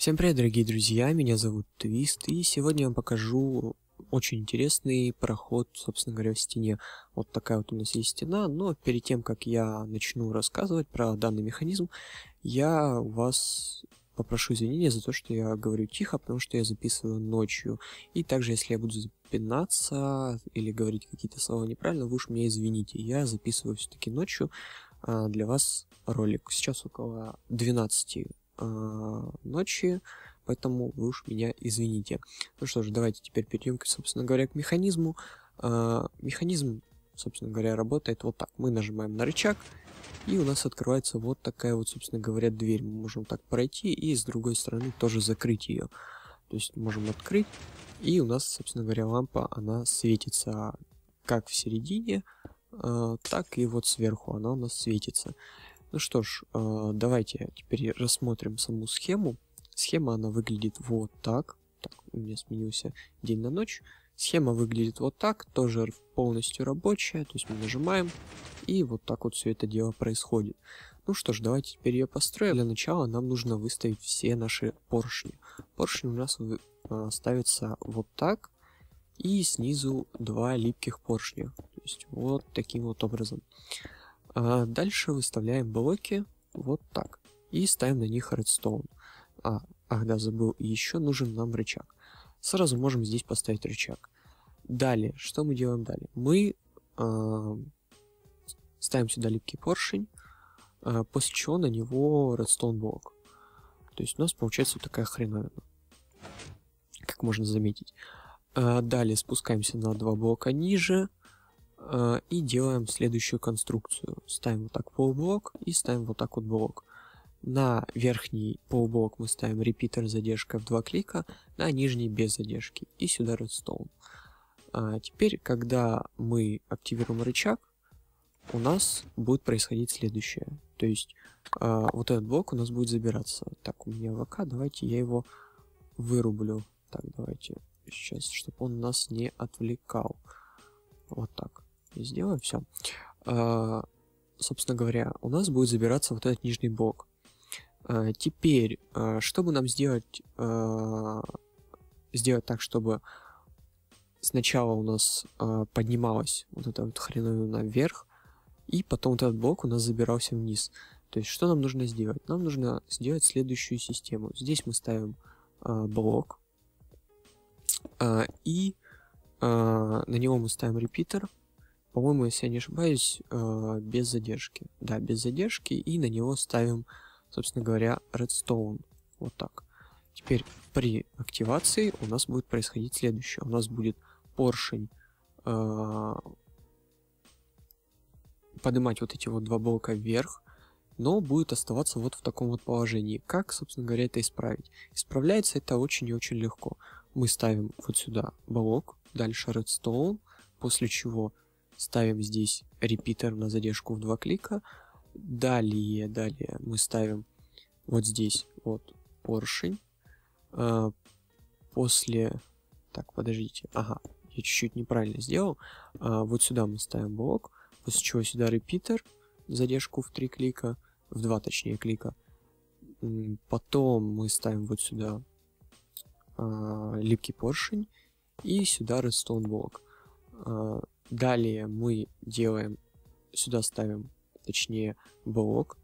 Всем привет, дорогие друзья, меня зовут Твист, и сегодня я вам покажу очень интересный проход, собственно говоря, в стене. Вот такая вот у нас есть стена, но перед тем, как я начну рассказывать про данный механизм, я вас попрошу извинения за то, что я говорю тихо, потому что я записываю ночью. И также, если я буду запинаться или говорить какие-то слова неправильно, вы уж меня извините, я записываю все-таки ночью а, для вас ролик. Сейчас около 12 а, ночи, поэтому вы уж меня извините. Ну что же, давайте теперь перейдем, собственно говоря, к механизму. А, механизм, собственно говоря, работает вот так. Мы нажимаем на рычаг, и у нас открывается вот такая вот, собственно говоря, дверь. Мы можем так пройти и с другой стороны тоже закрыть ее. То есть можем открыть, и у нас, собственно говоря, лампа, она светится как в середине, а, так и вот сверху она у нас светится. Ну что ж, а, давайте теперь рассмотрим саму схему. Схема она выглядит вот так. Так, у меня сменился день на ночь. Схема выглядит вот так, тоже полностью рабочая, то есть мы нажимаем, и вот так вот все это дело происходит. Ну что ж, давайте теперь ее построим. Для начала нам нужно выставить все наши поршни. Поршни у нас а, ставятся вот так, и снизу два липких поршня, то есть вот таким вот образом. А дальше выставляем блоки вот так. И ставим на них редстоун. А, ах да, забыл, еще нужен нам рычаг. Сразу можем здесь поставить рычаг. Далее, что мы делаем далее? Мы э, ставим сюда липкий поршень, э, после чего на него редстоун блок. То есть у нас получается вот такая хреновина, как можно заметить. Э, далее спускаемся на два блока ниже, Э, и делаем следующую конструкцию. Ставим вот так полублок и ставим вот так вот блок. На верхний полублок мы ставим репитер задержка в два клика, на нижний без задержки и сюда редстоун А теперь, когда мы активируем рычаг, у нас будет происходить следующее. То есть э, вот этот блок у нас будет забираться. Так, у меня ВК, давайте я его вырублю. Так, давайте сейчас, чтобы он нас не отвлекал. Вот так. И сделаем все. А, собственно говоря, у нас будет забираться вот этот нижний блок. А, теперь, а, чтобы нам сделать, а, сделать так, чтобы сначала у нас а, поднималась вот эта вот хреновина вверх, и потом вот этот блок у нас забирался вниз. То есть, что нам нужно сделать? Нам нужно сделать следующую систему. Здесь мы ставим а, блок, а, и а, на него мы ставим репитер, по-моему, если я не ошибаюсь, э, без задержки. Да, без задержки, и на него ставим, собственно говоря, Redstone. Вот так. Теперь при активации у нас будет происходить следующее. У нас будет поршень э, поднимать вот эти вот два блока вверх, но будет оставаться вот в таком вот положении. Как, собственно говоря, это исправить? Исправляется это очень и очень легко. Мы ставим вот сюда блок, дальше redstone, после чего ставим здесь репитер на задержку в два клика. Далее, далее мы ставим вот здесь вот поршень. А, после... Так, подождите. Ага, я чуть-чуть неправильно сделал. А, вот сюда мы ставим блок, после чего сюда репитер, задержку в три клика, в два точнее клика. Потом мы ставим вот сюда а, липкий поршень и сюда redstone блок. Далее мы делаем, сюда ставим, точнее, блок.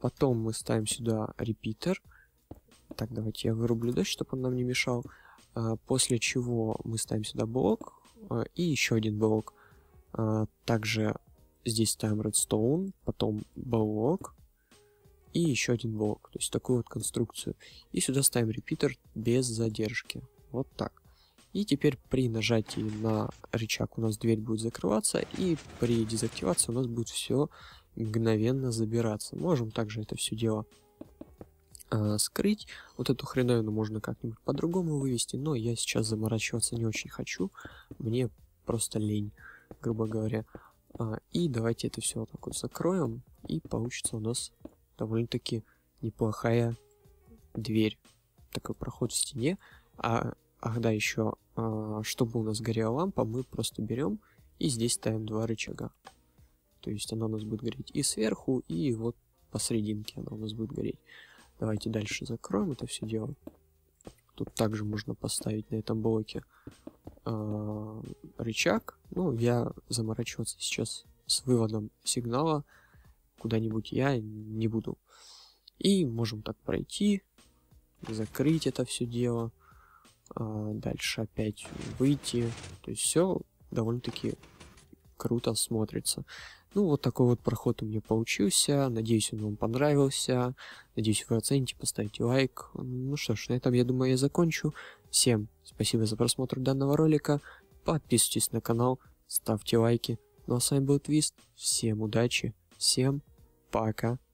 Потом мы ставим сюда репитер. Так, давайте я вырублю дождь, чтобы он нам не мешал. А, после чего мы ставим сюда блок а, и еще один блок. А, также здесь ставим redstone, потом блок и еще один блок. То есть такую вот конструкцию. И сюда ставим репитер без задержки. Вот так. И теперь при нажатии на рычаг у нас дверь будет закрываться, и при дезактивации у нас будет все мгновенно забираться. Можем также это все дело э, скрыть. Вот эту хреновину можно как-нибудь по-другому вывести, но я сейчас заморачиваться не очень хочу. Мне просто лень, грубо говоря. А, и давайте это все вот так вот закроем, и получится у нас довольно-таки неплохая дверь. Такой проход в стене. А, ах да, еще а, чтобы у нас горела лампа, мы просто берем и здесь ставим два рычага. То есть она у нас будет гореть и сверху, и вот посерединке она у нас будет гореть. Давайте дальше закроем это все дело. Тут также можно поставить на этом блоке э, рычаг. Ну, я заморачиваться сейчас с выводом сигнала куда-нибудь я не буду. И можем так пройти, закрыть это все дело. А, дальше опять выйти. То есть все довольно-таки круто смотрится. Ну, вот такой вот проход у меня получился. Надеюсь, он вам понравился. Надеюсь, вы оцените, поставите лайк. Ну что ж, на этом, я думаю, я закончу. Всем спасибо за просмотр данного ролика. Подписывайтесь на канал, ставьте лайки. Ну а с вами был Твист. Всем удачи, всем пока.